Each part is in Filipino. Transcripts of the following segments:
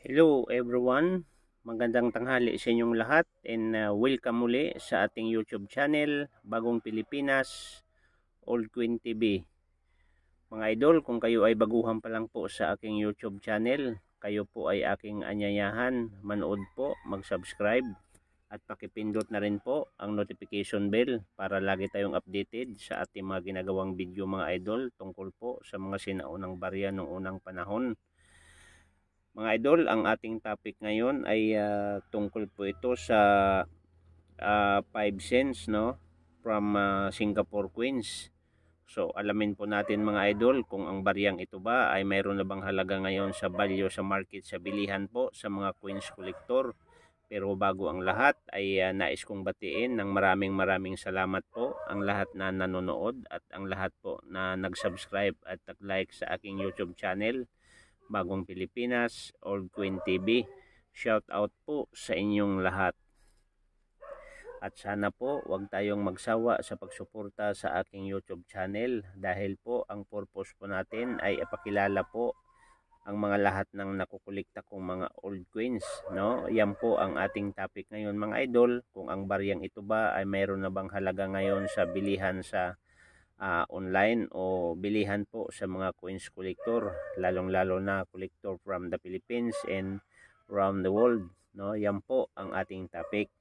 Hello everyone, magandang tanghali sa inyong lahat and uh, welcome muli sa ating YouTube channel, Bagong Pilipinas, Old Queen TV. Mga idol, kung kayo ay baguhan pa lang po sa aking YouTube channel, kayo po ay aking anyayahan, manood po, mag-subscribe at pakipindot na rin po ang notification bell para lagi tayong updated sa ating mga ginagawang video mga idol tungkol po sa mga sinaunang barya noong unang panahon mga idol, ang ating topic ngayon ay uh, tungkol po ito sa uh, ah, 5 cents no from uh, Singapore Queens. So alamin po natin mga idol kung ang bariyang ito ba ay mayroon na bang halaga ngayon sa value sa market sa bilihan po sa mga Queens collector. Pero bago ang lahat ay uh, nais kong batiin ng maraming maraming salamat po ang lahat na nanonood at ang lahat po na nag-subscribe at nag-like sa aking YouTube channel. Bagong Pilipinas, Old Queen TV. Shout out po sa inyong lahat. At sana po wag tayong magsawa sa pagsuporta sa aking YouTube channel dahil po ang purpose po natin ay ipakilala po ang mga lahat ng nakukulikta kong mga old queens. No? Yan po ang ating topic ngayon mga idol. Kung ang baryang ito ba ay mayroon na bang halaga ngayon sa bilihan sa uh, online o bilihan po sa mga coins collector lalong-lalo na collector from the Philippines and from the world no yan po ang ating topic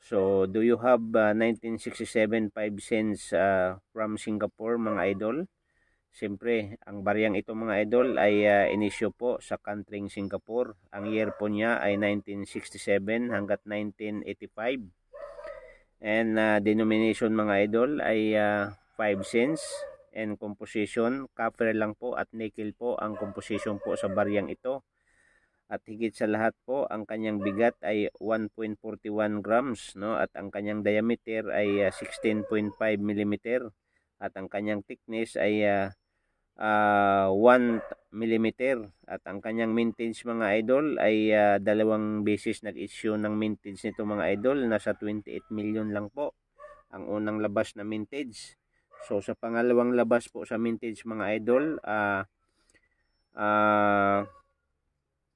so do you have uh, 1967 5 cents uh, from Singapore mga idol Siyempre, ang bariyang ito mga idol ay uh, ah, inisyo po sa countryng Singapore. Ang year po niya ay 1967 hanggat 1985. And uh, denomination mga idol ay uh, 5 cents and composition copper lang po at nickel po ang composition po sa baryang ito at higit sa lahat po ang kanyang bigat ay 1.41 grams no at ang kanyang diameter ay 16.5 ah, mm at ang kanyang thickness ay uh, uh, 1 mm at ang kanyang mintage mga idol ay uh, dalawang beses nag-issue ng mintage nito mga idol nasa 28 million lang po ang unang labas na mintage So sa pangalawang labas po sa mintage mga idol, ah uh, ah uh,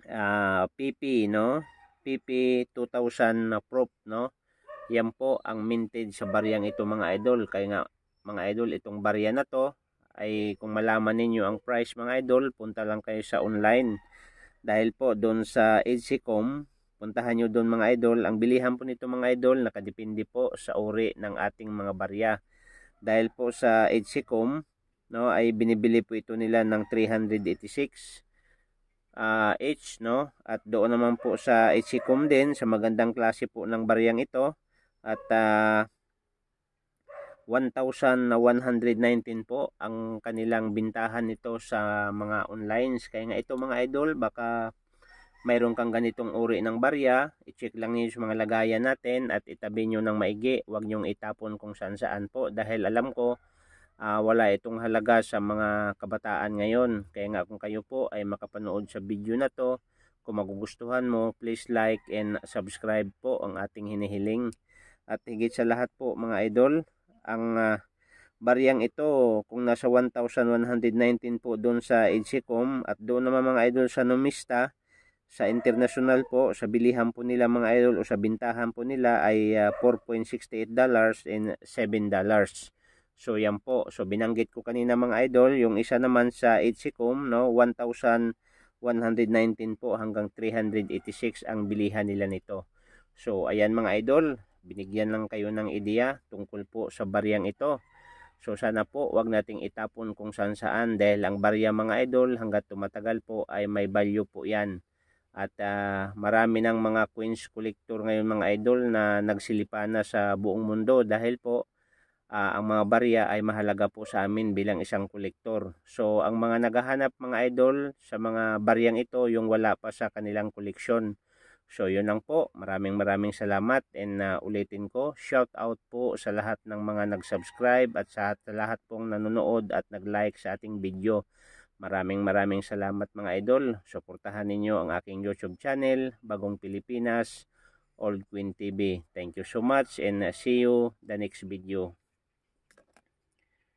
uh, ah, PP no, PP 2000 na proof no. Yan po ang mintage sa bariyang ito mga idol. Kaya nga mga idol, itong barya na to ay kung malaman ninyo ang price mga idol, punta lang kayo sa online. Dahil po doon sa HCCOM, puntahan nyo doon mga idol. Ang bilihan po nito mga idol, nakadepende po sa uri ng ating mga barya. Dahil po sa HCCOM, no, ay binibili po ito nila ng 386 uh, ah, H, no? At doon naman po sa HCCOM din, sa magandang klase po ng bariyang ito. At uh, ah, 1,119 po ang kanilang bintahan nito sa mga online. Kaya nga ito mga idol, baka mayroon kang ganitong uri ng barya, i-check lang niyo yung mga lagayan natin at itabi niyo ng maigi. Huwag niyo itapon kung saan saan po dahil alam ko uh, wala itong halaga sa mga kabataan ngayon. Kaya nga kung kayo po ay makapanood sa video na to, kung magugustuhan mo, please like and subscribe po ang ating hinihiling. At higit sa lahat po mga idol, ang uh, ah, bariyang ito kung nasa 1,119 po doon sa Edgecom at doon naman mga idol sa Numista, sa international po, sa bilihan po nila mga idol o sa bintahan po nila ay uh, ah, 4.68 dollars and 7 dollars. So yan po. So binanggit ko kanina mga idol, yung isa naman sa itsicom no, 1,119 po hanggang 386 ang bilihan nila nito. So ayan mga idol, binigyan lang kayo ng ideya tungkol po sa bariyang ito. So sana po wag nating itapon kung saan saan dahil ang barya mga idol hanggat tumatagal po ay may value po yan. At uh, marami ng mga queens collector ngayon mga idol na nagsilipa na sa buong mundo dahil po uh, ang mga barya ay mahalaga po sa amin bilang isang collector. So ang mga naghahanap mga idol sa mga baryang ito yung wala pa sa kanilang koleksyon. So yun lang po. Maraming maraming salamat and uh, ulitin ko, shout out po sa lahat ng mga nag-subscribe at sa lahat pong nanonood at nag-like sa ating video. Maraming maraming salamat mga idol. Suportahan ninyo ang aking YouTube channel, Bagong Pilipinas, Old Queen TV. Thank you so much and uh, see you the next video.